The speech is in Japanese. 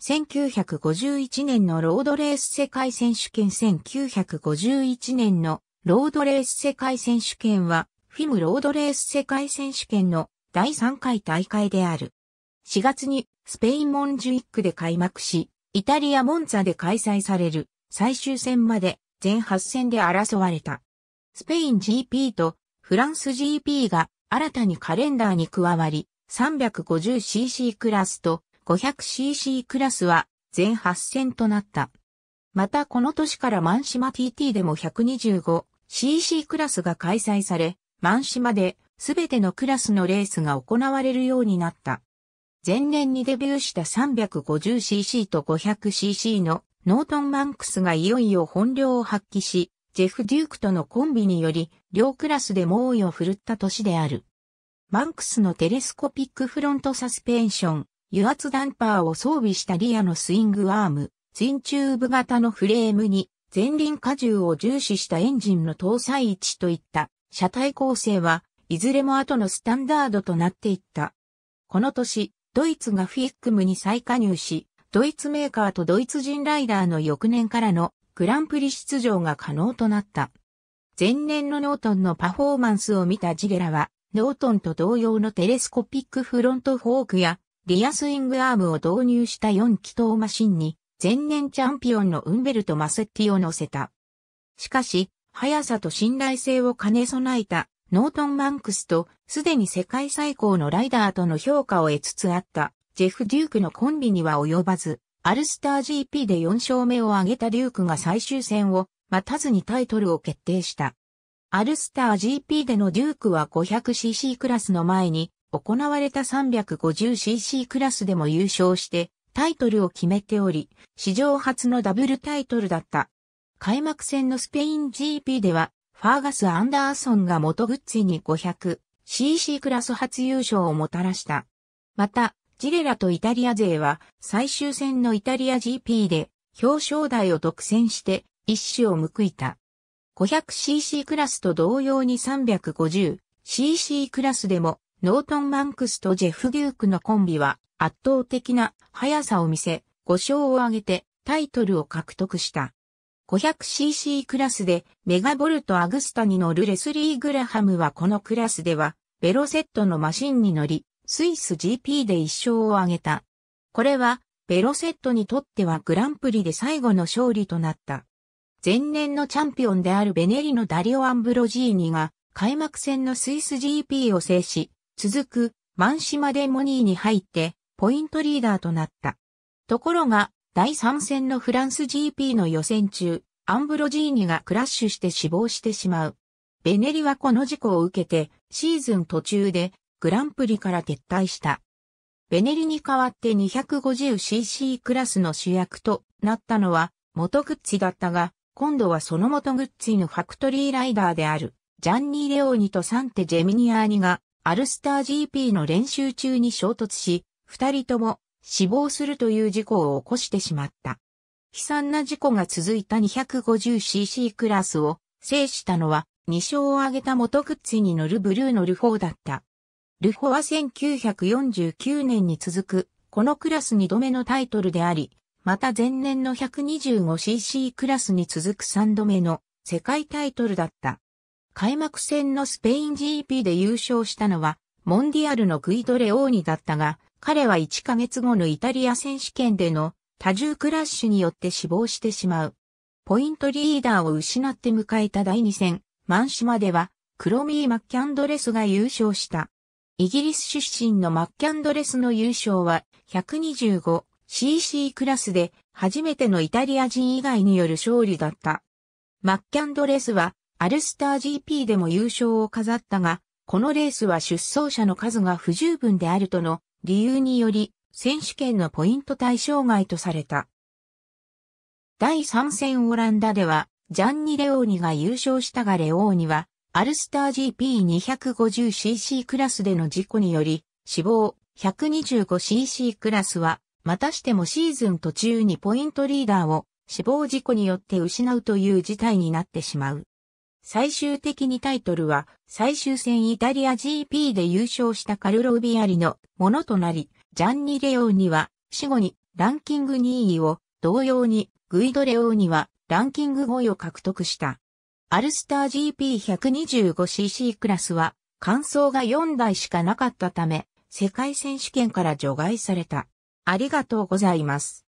1951年のロードレース世界選手権1951年のロードレース世界選手権は、フィムロードレース世界選手権の第3回大会である。4月にスペインモンジュイックで開幕し、イタリアモンツァで開催される最終戦まで全8戦で争われた。スペイン GP とフランス GP が新たにカレンダーに加わり、350cc クラスと 500cc クラスは全8000となった。またこの年から満島 TT でも 125cc クラスが開催され、満島で全てのクラスのレースが行われるようになった。前年にデビューした 350cc と 500cc のノートン・マンクスがいよいよ本領を発揮し、ジェフ・デュークとのコンビにより、両クラスで猛威を振るった年である。マンクスのテレスコピックフロントサスペンション、油圧ダンパーを装備したリアのスイングアーム、ツインチューブ型のフレームに前輪荷重を重視したエンジンの搭載位置といった車体構成はいずれも後のスタンダードとなっていった。この年、ドイツがフィックムに再加入し、ドイツメーカーとドイツ人ライダーの翌年からのグランプリ出場が可能となった。前年のノートンのパフォーマンスを見たジゲラは、ノートンと同様のテレスコピックフロントフォークやリアスイングアームを導入した4気筒マシンに、前年チャンピオンのウンベルト・マセッティを乗せた。しかし、速さと信頼性を兼ね備えたノートン・マンクスと、すでに世界最高のライダーとの評価を得つつあった、ジェフ・デュークのコンビには及ばず、アルスター GP で4勝目を挙げたデュークが最終戦を待たずにタイトルを決定した。アルスター GP でのデュークは 500cc クラスの前に行われた 350cc クラスでも優勝してタイトルを決めており、史上初のダブルタイトルだった。開幕戦のスペイン GP では、ファーガス・アンダーソンが元グッズに 500cc クラス初優勝をもたらした。また、ジレラとイタリア勢は最終戦のイタリア GP で表彰台を独占して一矢を報いた。500cc クラスと同様に 350cc クラスでもノートン・マンクスとジェフ・デュークのコンビは圧倒的な速さを見せ、5勝を挙げてタイトルを獲得した。500cc クラスでメガボルト・アグスタに乗るレスリー・グラハムはこのクラスではベロセットのマシンに乗り、スイス GP で1勝を挙げた。これはベロセットにとってはグランプリで最後の勝利となった。前年のチャンピオンであるベネリのダリオ・アンブロジーニが開幕戦のスイス GP を制し、続く、マンシマデモニーに入って、ポイントリーダーとなった。ところが、第3戦のフランス GP の予選中、アンブロジーニがクラッシュして死亡してしまう。ベネリはこの事故を受けて、シーズン途中で、グランプリから撤退した。ベネリに代わって 250cc クラスの主役となったのは、元グッチだったが、今度はその元グッチのファクトリーライダーである、ジャンニー・レオーニとサンテ・ジェミニアーニが、アルスター GP の練習中に衝突し、二人とも死亡するという事故を起こしてしまった。悲惨な事故が続いた 250cc クラスを制したのは2勝を挙げた元グッズに乗るブルーのルフォーだった。ルフォは1949年に続くこのクラス2度目のタイトルであり、また前年の 125cc クラスに続く3度目の世界タイトルだった。開幕戦のスペイン GP で優勝したのは、モンディアルのグイドレオーニだったが、彼は1ヶ月後のイタリア選手権での多重クラッシュによって死亡してしまう。ポイントリーダーを失って迎えた第2戦、マンシマでは、クロミー・マッキャンドレスが優勝した。イギリス出身のマッキャンドレスの優勝は 125cc クラスで初めてのイタリア人以外による勝利だった。マッキャンドレスはアルスター GP でも優勝を飾ったが、このレースは出走者の数が不十分であるとの理由により、選手権のポイント対象外とされた。第3戦オランダでは、ジャンニ・レオーニが優勝したがレオーニは、アルスター GP250cc クラスでの事故により、死亡 125cc クラスは、またしてもシーズン途中にポイントリーダーを死亡事故によって失うという事態になってしまう。最終的にタイトルは最終戦イタリア GP で優勝したカルロ・ウビアリのものとなり、ジャンニ・レオーニは死後にランキング2位を同様にグイド・レオーニはランキング5位を獲得した。アルスター GP125cc クラスは完走が4台しかなかったため世界選手権から除外された。ありがとうございます。